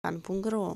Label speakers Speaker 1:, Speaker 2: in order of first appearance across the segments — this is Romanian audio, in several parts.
Speaker 1: Fan.ro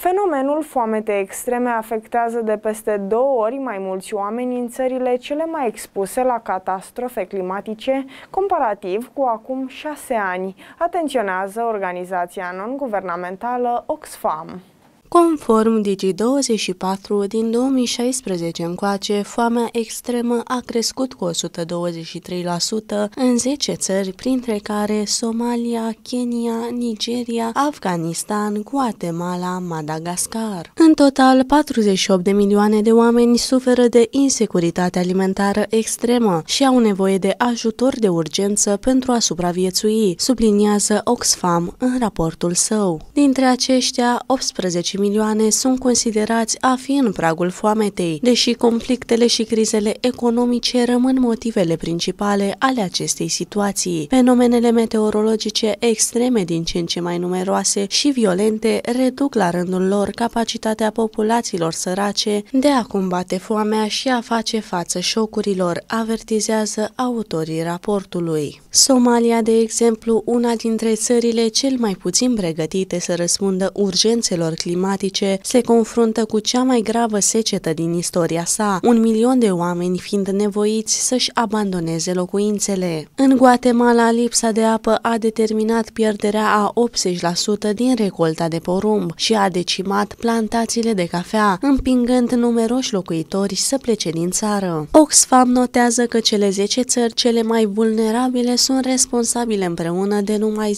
Speaker 1: Fenomenul foamete extreme afectează de peste două ori mai mulți oameni în țările cele mai expuse la catastrofe climatice, comparativ cu acum șase ani, atenționează organizația non-guvernamentală Oxfam. Conform Digi24 din 2016 încoace, foamea extremă a crescut cu 123% în 10 țări, printre care Somalia, Kenya, Nigeria, Afganistan, Guatemala, Madagascar. În total, 48 de milioane de oameni suferă de insecuritate alimentară extremă și au nevoie de ajutor de urgență pentru a supraviețui, subliniază Oxfam în raportul său. Dintre aceștia, 18 milioane sunt considerați a fi în pragul foametei, deși conflictele și crizele economice rămân motivele principale ale acestei situații. Fenomenele meteorologice extreme din ce în ce mai numeroase și violente reduc la rândul lor capacitatea populațiilor sărace de a combate foamea și a face față șocurilor, avertizează autorii raportului. Somalia, de exemplu, una dintre țările cel mai puțin pregătite să răspundă urgențelor climatice, climatice se confruntă cu cea mai gravă secetă din istoria sa, un milion de oameni fiind nevoiți să-și abandoneze locuințele. În Guatemala, lipsa de apă a determinat pierderea a 80% din recolta de porumb și a decimat plantațiile de cafea, împingând numeroși locuitori să plece din țară. Oxfam notează că cele 10 țări cele mai vulnerabile sunt responsabile împreună de numai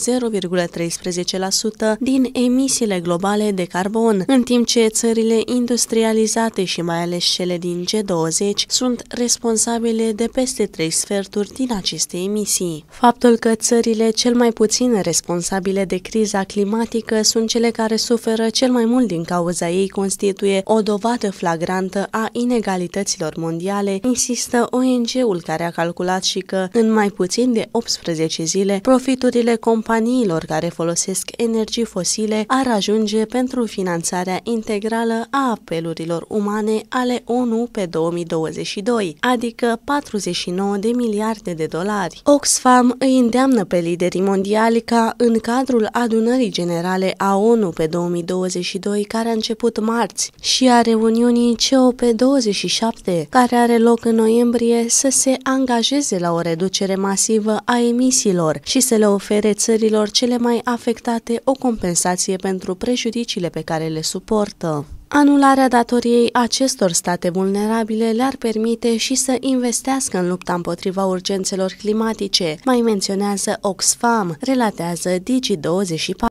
Speaker 1: 0,13% din emisiile globale de carbon carbon, în timp ce țările industrializate și mai ales cele din G20 sunt responsabile de peste trei sferturi din aceste emisii. Faptul că țările cel mai puțin responsabile de criza climatică sunt cele care suferă cel mai mult din cauza ei constituie o dovadă flagrantă a inegalităților mondiale, insistă ONG-ul care a calculat și că în mai puțin de 18 zile profiturile companiilor care folosesc energii fosile ar ajunge pentru finanțare finanțarea integrală a apelurilor umane ale ONU pe 2022, adică 49 de miliarde de dolari. Oxfam îi îndeamnă pe liderii mondiali ca, în cadrul adunării generale a ONU pe 2022, care a început marți, și a reuniunii COP27, care are loc în noiembrie, să se angajeze la o reducere masivă a emisiilor și să le ofere țărilor cele mai afectate o compensație pentru prejudiciile pe care care le suportă. Anularea datoriei acestor state vulnerabile le-ar permite și să investească în lupta împotriva urgențelor climatice, mai menționează Oxfam, relatează Digi24.